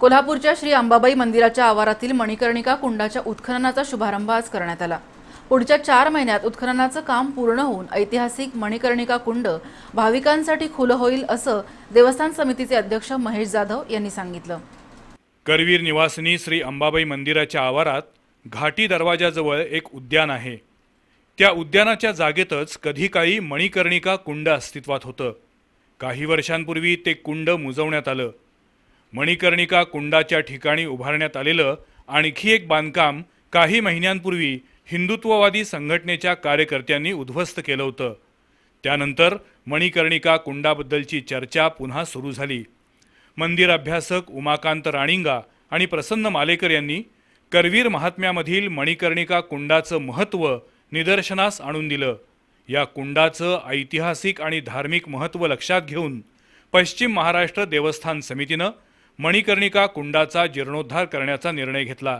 कोल्हापूरच्या श्री अंबाबाई मंदिराच्या आवारातील मणिकर्णिका कुंडाच्या उत्खननाचा शुभारंभ आज करण्यात आला पुढच्या चार महिन्यात उत्खननाचं काम पूर्ण होऊन ऐतिहासिक मणिकर्णिका कुंड भाविकांसाठी खुलं होईल असं देवस्थान समितीचे अध्यक्ष महेश जाधव यांनी सांगितलं करवीर निवासिनी श्री अंबाबाई मंदिराच्या आवारात घाटी दरवाजाजवळ एक उद्यान आहे त्या उद्यानाच्या जागेतच कधी काही मणिकर्णिका कुंड अस्तित्वात होतं काही वर्षांपूर्वी ते कुंड मुजवण्यात आलं मणिकर्णिका कुंडाच्या ठिकाणी उभारण्यात आलेलं आणखी एक बांधकाम काही महिन्यांपूर्वी हिंदुत्ववादी संघटनेच्या कार्यकर्त्यांनी उद्ध्वस्त केलं होतं त्यानंतर मणिकर्णिका कुंडाबद्दलची चर्चा पुन्हा सुरू झाली मंदिर अभ्यासक उमाकांत राणिंगा आणि प्रसन्न मालेकर यांनी करवीर महात्म्यामधील मणिकर्णिका कुंडाचं महत्त्व निदर्शनास आणून दिलं या कुंडाचं ऐतिहासिक आणि धार्मिक महत्त्व लक्षात घेऊन पश्चिम महाराष्ट्र देवस्थान समितीनं मणिकर्णिका कुंडाचा जीर्णोद्धार करण्याचा निर्णय घेतला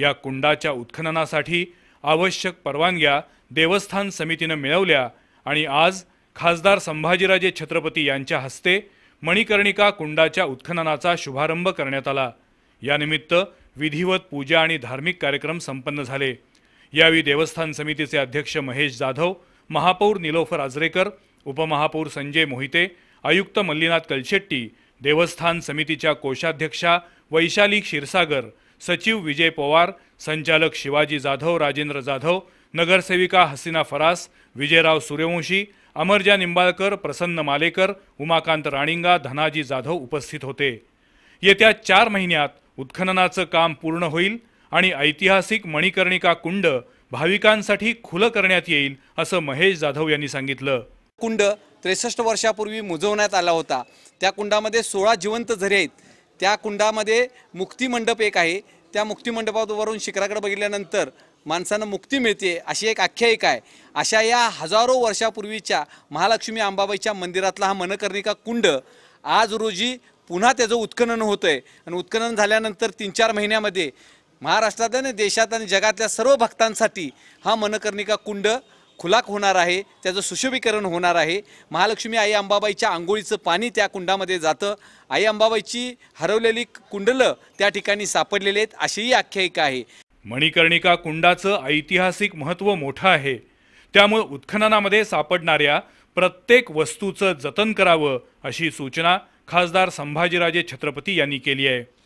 या कुंडाच्या उत्खननासाठी आवश्यक परवानग्या देवस्थान समितीनं मिळवल्या आणि आज खासदार संभाजीराजे छत्रपती यांच्या हस्ते मणिकर्णिका कुंडाच्या उत्खननाचा शुभारंभ करण्यात आला यानिमित्त विधिवत पूजा आणि धार्मिक कार्यक्रम संपन्न झाले यावेळी देवस्थान समितीचे अध्यक्ष महेश जाधव महापौर निलोफर आजरेकर उपमहापौर संजय मोहिते आयुक्त मल्लीनाथ कलशेट्टी देवस्थान समितीच्या कोषाध्यक्षा वैशाली क्षीरसागर सचिव विजय पवार संचालक शिवाजी जाधव राजेंद्र जाधव नगरसेविका हसीना फरास विजयराव सूर्यवंशी अमरजा निंबाळकर प्रसन्न मालेकर उमाकांत राणिंगा धनाजी जाधव उपस्थित होते येत्या चार महिन्यात उत्खननाचं काम पूर्ण होईल आणि ऐतिहासिक मणिकर्णिका कुंड भाविकांसाठी खुलं करण्यात येईल असं महेश जाधव यांनी सांगितलं कुंड त्रेसष्ट वर्षापूर्वी मुजवण्यात आला होता त्या कुंडामध्ये सोळा जिवंत झरे आहेत त्या कुंडामध्ये मुक्तिमंडप एक आहे त्या मुक्तिमंडपावरून शिखराकडे बघितल्यानंतर माणसानं मुक्ती मिळते अशी एक आख्यायिका आहे अशा या हजारो वर्षापूर्वीच्या महालक्ष्मी अंबाबाईच्या मंदिरातला हा मनकर्णिका कुंड आज रोजी पुन्हा त्याचं उत्खनन होतं आहे आणि उत्खनन झाल्यानंतर तीन चार महिन्यामध्ये महाराष्ट्रात आणि देशात आणि जगातल्या सर्व भक्तांसाठी हा मनकर्णिका कुंड खुलाक होणार आहे त्याचं सुशोभीकरण होणार आहे महालक्ष्मी आई अंबाबाईच्या आंघोळीचं पाणी त्या कुंडामध्ये जातं आई अंबाबाईची हरवलेली कुंडलं त्या ठिकाणी सापडलेली आहेत अशीही आख्यायिका आहे मणिकर्णिका कुंडाचं ऐतिहासिक महत्त्व मोठं आहे त्यामुळे उत्खननामध्ये सापडणाऱ्या प्रत्येक वस्तूचं जतन करावं अशी सूचना खासदार संभाजीराजे छत्रपती यांनी केली आहे